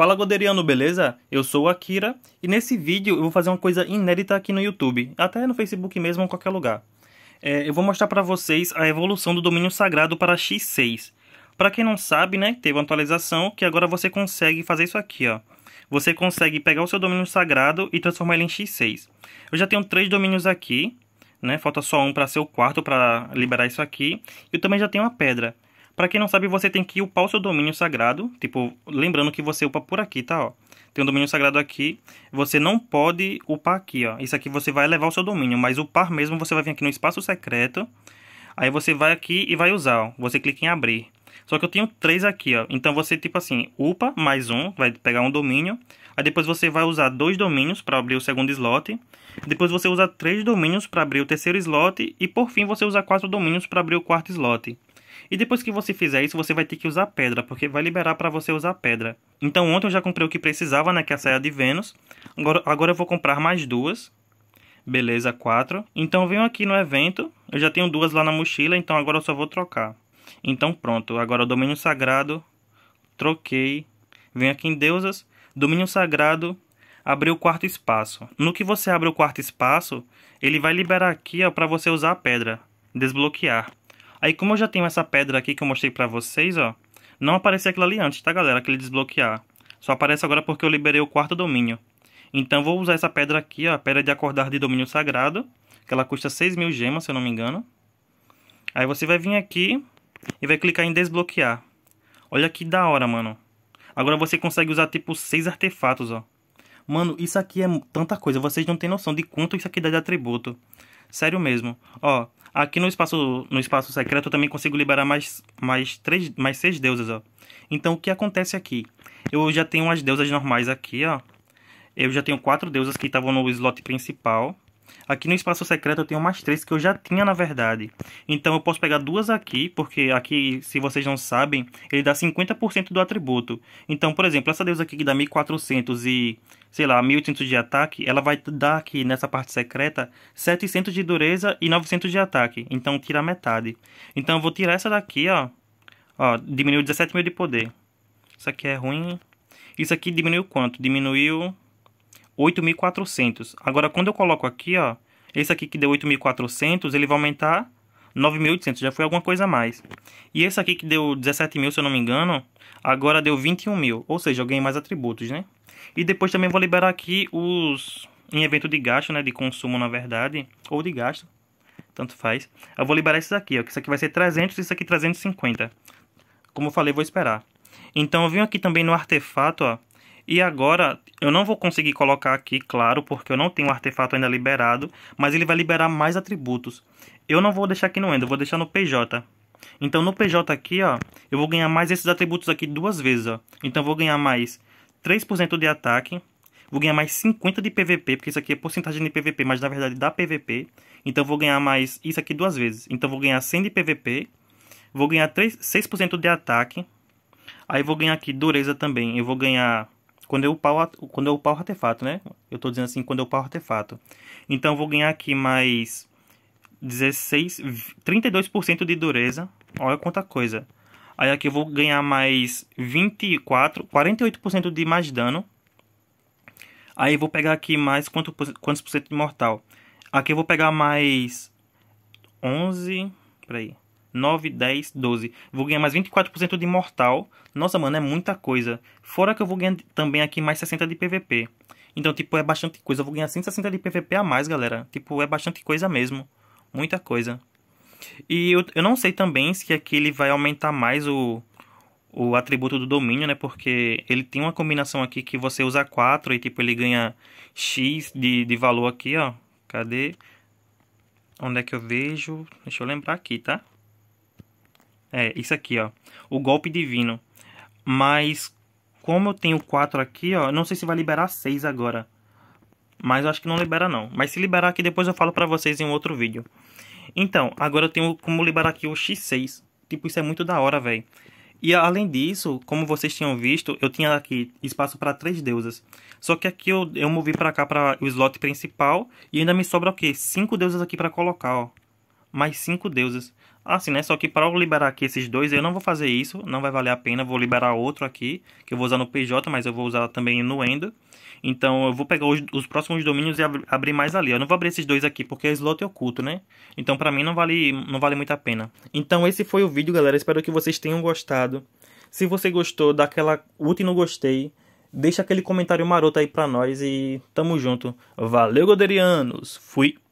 Fala Goderiano, beleza? Eu sou o Akira e nesse vídeo eu vou fazer uma coisa inédita aqui no YouTube, até no Facebook mesmo, em qualquer lugar. É, eu vou mostrar para vocês a evolução do domínio sagrado para x6. Para quem não sabe, né, teve uma atualização que agora você consegue fazer isso aqui, ó. Você consegue pegar o seu domínio sagrado e transformar ele em x6. Eu já tenho três domínios aqui, né, falta só um para ser o quarto para liberar isso aqui. Eu também já tenho uma pedra. Para quem não sabe, você tem que upar o seu domínio sagrado. Tipo, lembrando que você upa por aqui, tá? Ó. Tem um domínio sagrado aqui. Você não pode upar aqui, ó. Isso aqui você vai levar o seu domínio, mas upar mesmo você vai vir aqui no espaço secreto. Aí você vai aqui e vai usar, ó. Você clica em abrir. Só que eu tenho três aqui, ó. Então você, tipo assim, upa mais um, vai pegar um domínio. Aí depois você vai usar dois domínios para abrir o segundo slot. Depois você usa três domínios para abrir o terceiro slot. E por fim você usa quatro domínios para abrir o quarto slot. E depois que você fizer isso, você vai ter que usar pedra, porque vai liberar para você usar pedra. Então ontem eu já comprei o que precisava, né, que é a saia de Vênus. Agora, agora eu vou comprar mais duas. Beleza, quatro. Então eu venho aqui no evento, eu já tenho duas lá na mochila, então agora eu só vou trocar. Então pronto, agora o domínio sagrado, troquei. Venho aqui em deusas, domínio sagrado, abriu o quarto espaço. No que você abre o quarto espaço, ele vai liberar aqui para você usar a pedra, desbloquear. Aí como eu já tenho essa pedra aqui que eu mostrei pra vocês, ó. Não aparecia aquilo ali antes, tá galera? Aquele desbloquear. Só aparece agora porque eu liberei o quarto domínio. Então vou usar essa pedra aqui, ó. A pedra de acordar de domínio sagrado. Que ela custa 6 mil gemas, se eu não me engano. Aí você vai vir aqui e vai clicar em desbloquear. Olha que da hora, mano. Agora você consegue usar tipo 6 artefatos, ó. Mano, isso aqui é tanta coisa. Vocês não têm noção de quanto isso aqui dá de atributo. Sério mesmo. Ó, Aqui no espaço, no espaço secreto eu também consigo liberar mais, mais, três, mais seis deusas, ó. Então o que acontece aqui? Eu já tenho as deusas normais aqui, ó. Eu já tenho quatro deusas que estavam no slot principal. Aqui no espaço secreto eu tenho mais três que eu já tinha, na verdade. Então eu posso pegar duas aqui, porque aqui, se vocês não sabem, ele dá 50% do atributo. Então, por exemplo, essa deusa aqui que dá 1400 e, sei lá, 1800 de ataque, ela vai dar aqui nessa parte secreta 700 de dureza e 900 de ataque. Então tira metade. Então eu vou tirar essa daqui, ó. Ó, diminuiu 17 mil de poder. Isso aqui é ruim. Isso aqui diminuiu quanto? Diminuiu 8.400. Agora, quando eu coloco aqui, ó, esse aqui que deu 8.400, ele vai aumentar 9.800, já foi alguma coisa a mais. E esse aqui que deu 17.000, se eu não me engano, agora deu 21.000, ou seja, eu ganhei mais atributos, né? E depois também vou liberar aqui os... em evento de gasto, né, de consumo, na verdade, ou de gasto, tanto faz. Eu vou liberar esses aqui, ó, que isso aqui vai ser 300 e isso aqui 350. Como eu falei, vou esperar. Então, eu venho aqui também no artefato, ó, e agora, eu não vou conseguir colocar aqui, claro, porque eu não tenho o artefato ainda liberado, mas ele vai liberar mais atributos. Eu não vou deixar aqui no Ender, vou deixar no PJ. Então no PJ aqui, ó, eu vou ganhar mais esses atributos aqui duas vezes, ó. Então eu vou ganhar mais 3% de ataque, vou ganhar mais 50 de PVP, porque isso aqui é porcentagem de PVP, mas na verdade dá PVP. Então vou ganhar mais isso aqui duas vezes. Então vou ganhar 100 de PVP, vou ganhar 3, 6% de ataque. Aí vou ganhar aqui dureza também, eu vou ganhar quando eu upar o, quando eu upar o artefato, né? Eu estou dizendo assim, quando eu upar o artefato. Então, eu vou ganhar aqui mais 16, 32% de dureza. Olha quanta coisa. Aí aqui eu vou ganhar mais 24, 48% de mais dano. Aí eu vou pegar aqui mais quanto, quantos por cento de mortal. Aqui eu vou pegar mais 11, peraí. 9, 10, 12. Vou ganhar mais 24% de mortal. Nossa, mano, é muita coisa. Fora que eu vou ganhar também aqui mais 60 de PVP. Então, tipo, é bastante coisa. Eu vou ganhar 160 de PVP a mais, galera. Tipo, é bastante coisa mesmo. Muita coisa. E eu, eu não sei também se aqui ele vai aumentar mais o, o atributo do domínio, né? Porque ele tem uma combinação aqui que você usa 4 e, tipo, ele ganha X de, de valor aqui, ó. Cadê? Onde é que eu vejo? Deixa eu lembrar aqui, tá? É, isso aqui, ó. O golpe divino. Mas como eu tenho 4 aqui, ó, não sei se vai liberar 6 agora. Mas eu acho que não libera não. Mas se liberar aqui, depois eu falo pra vocês em um outro vídeo. Então, agora eu tenho como liberar aqui o X6. Tipo, isso é muito da hora, velho. E além disso, como vocês tinham visto, eu tinha aqui espaço para três deusas. Só que aqui eu, eu movi para cá para o slot principal e ainda me sobra o quê? Cinco deusas aqui para colocar, ó mais cinco deuses. Assim, né? Só que para eu liberar aqui esses dois, eu não vou fazer isso, não vai valer a pena. Vou liberar outro aqui, que eu vou usar no PJ, mas eu vou usar também no Endo. Então eu vou pegar os, os próximos domínios e ab abrir mais ali. Eu não vou abrir esses dois aqui, porque é slot oculto, né? Então para mim não vale, não vale muito a pena. Então esse foi o vídeo, galera. Espero que vocês tenham gostado. Se você gostou, dá aquela última gostei. Deixa aquele comentário maroto aí pra nós e tamo junto. Valeu, Goderianos! Fui!